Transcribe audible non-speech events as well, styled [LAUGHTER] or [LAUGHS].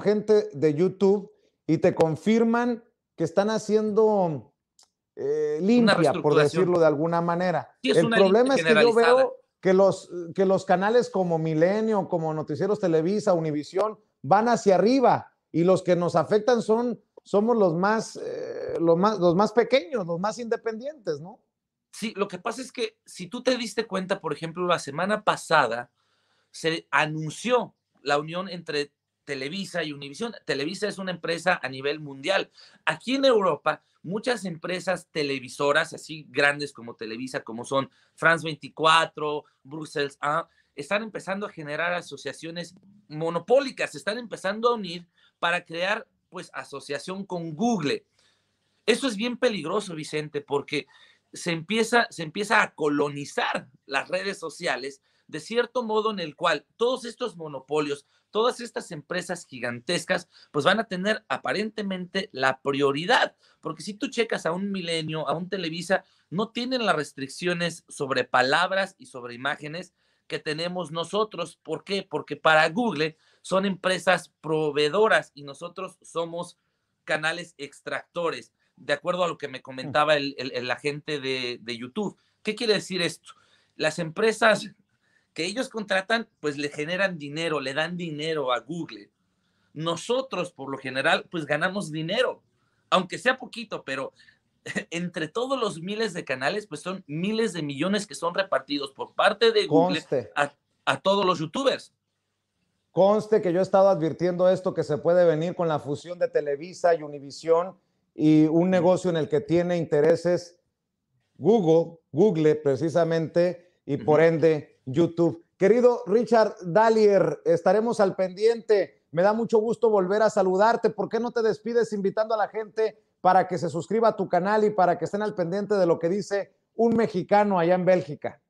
gente de YouTube y te confirman que están haciendo eh, limpia, por decirlo de alguna manera. el problema es que yo veo que los, que los canales como Milenio, como Noticieros Televisa, Univisión, van hacia arriba y los que nos afectan son, somos los más, eh, los más, los más pequeños, los más independientes, ¿no? Sí, lo que pasa es que si tú te diste cuenta, por ejemplo, la semana pasada se anunció la unión entre Televisa y Univision. Televisa es una empresa a nivel mundial. Aquí en Europa, muchas empresas televisoras, así grandes como Televisa, como son France 24, Brussels, 1, ah, están empezando a generar asociaciones monopólicas, están empezando a unir para crear pues asociación con Google. Eso es bien peligroso, Vicente, porque se empieza, se empieza a colonizar las redes sociales de cierto modo en el cual todos estos monopolios, todas estas empresas gigantescas, pues van a tener aparentemente la prioridad, porque si tú checas a un milenio, a un Televisa, no tienen las restricciones sobre palabras y sobre imágenes que tenemos nosotros. ¿Por qué? Porque para Google son empresas proveedoras y nosotros somos canales extractores, de acuerdo a lo que me comentaba el, el, agente de, de YouTube. ¿Qué quiere decir esto? Las empresas que ellos contratan, pues le generan dinero, le dan dinero a Google. Nosotros, por lo general, pues ganamos dinero, aunque sea poquito, pero [LAUGHS] entre todos los miles de canales, pues son miles de millones que son repartidos por parte de Google a, todos los youtubers. Conste que yo he estado advirtiendo esto, que se puede venir con la fusión de Televisa y Univisión y un negocio en el que tiene intereses Google, Google precisamente, y por ende YouTube. Querido Richard Dalier, estaremos al pendiente. Me da mucho gusto volver a saludarte. ¿Por qué no te despides invitando a la gente para que se suscriba a tu canal y para que estén al pendiente de lo que dice un mexicano allá en Bélgica?